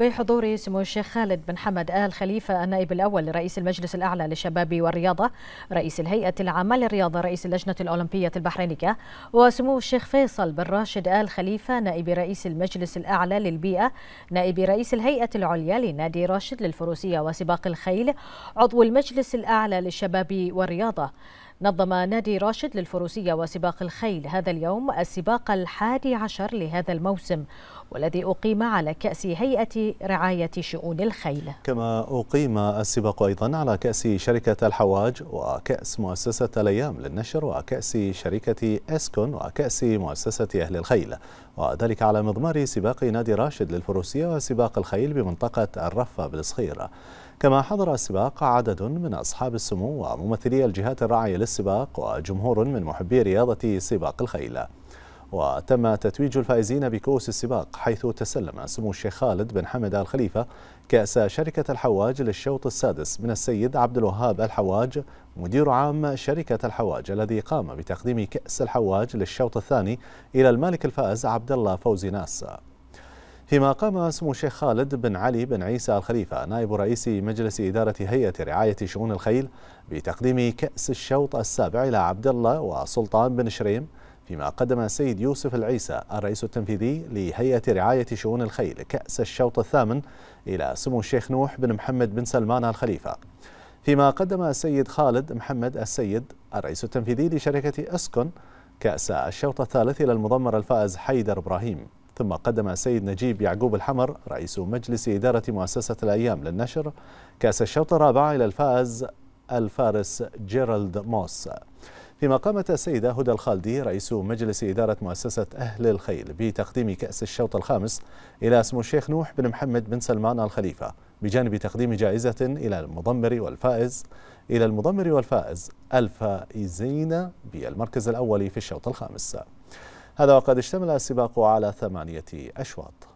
بحضور سمو الشيخ خالد بن حمد آل خليفة النائب الأول لرئيس المجلس الأعلى للشباب والرياضة رئيس الهيئة العامة للرياضة رئيس اللجنة الأولمبية البحرينية وسمو الشيخ فيصل بن راشد آل خليفة نائب رئيس المجلس الأعلى للبيئة نائب رئيس الهيئة العليا لنادي راشد للفروسية وسباق الخيل عضو المجلس الأعلى للشباب والرياضة نظم نادي راشد للفروسية وسباق الخيل هذا اليوم السباق الحادي عشر لهذا الموسم والذي أقيم على كأس هيئة رعاية شؤون الخيل كما أقيم السباق أيضا على كأس شركة الحواج وكأس مؤسسة الأيام للنشر وكأس شركة أسكون وكأس مؤسسة أهل الخيل وذلك على مضمار سباق نادي راشد للفروسية وسباق الخيل بمنطقة الرفة بالصخيرة كما حضر السباق عدد من أصحاب السمو وممثلي الجهات الراعية للسباق وجمهور من محبي رياضة سباق الخيل وتم تتويج الفائزين بكؤوس السباق حيث تسلم سمو الشيخ خالد بن حمد آل خليفة كأس شركة الحواج للشوط السادس من السيد عبد الوهاب الحواج مدير عام شركة الحواج الذي قام بتقديم كأس الحواج للشوط الثاني إلى المالك الفائز عبد الله فوزي ناس فيما قام سمو الشيخ خالد بن علي بن عيسى الخليفة نائب رئيس مجلس إدارة هيئة رعاية شؤون الخيل بتقديم كأس الشوط السابع إلى عبد الله وسلطان بن شريم فيما قدم السيد يوسف العيسى الرئيس التنفيذي لهيئة رعاية شؤون الخيل كأس الشوط الثامن إلى سمو الشيخ نوح بن محمد بن سلمان الخليفة فيما قدم السيد خالد محمد السيد الرئيس التنفيذي لشركة أسكن كأس الشوط الثالث إلى المضمر الفائز حيدر إبراهيم ثم قدم السيد نجيب يعقوب الحمر رئيس مجلس إدارة مؤسسة الأيام للنشر كأس الشوط الرابع إلى الفائز الفارس جيرالد موس فيما قامت السيدة هدى الخالدي رئيس مجلس إدارة مؤسسة أهل الخيل بتقديم كأس الشوط الخامس إلى سمو الشيخ نوح بن محمد بن سلمان الخليفة بجانب تقديم جائزة إلى المضمر والفائز إلى المضمر والفائز الفائزين بالمركز الأول في الشوط الخامس هذا وقد اشتمل السباق على ثمانية أشواط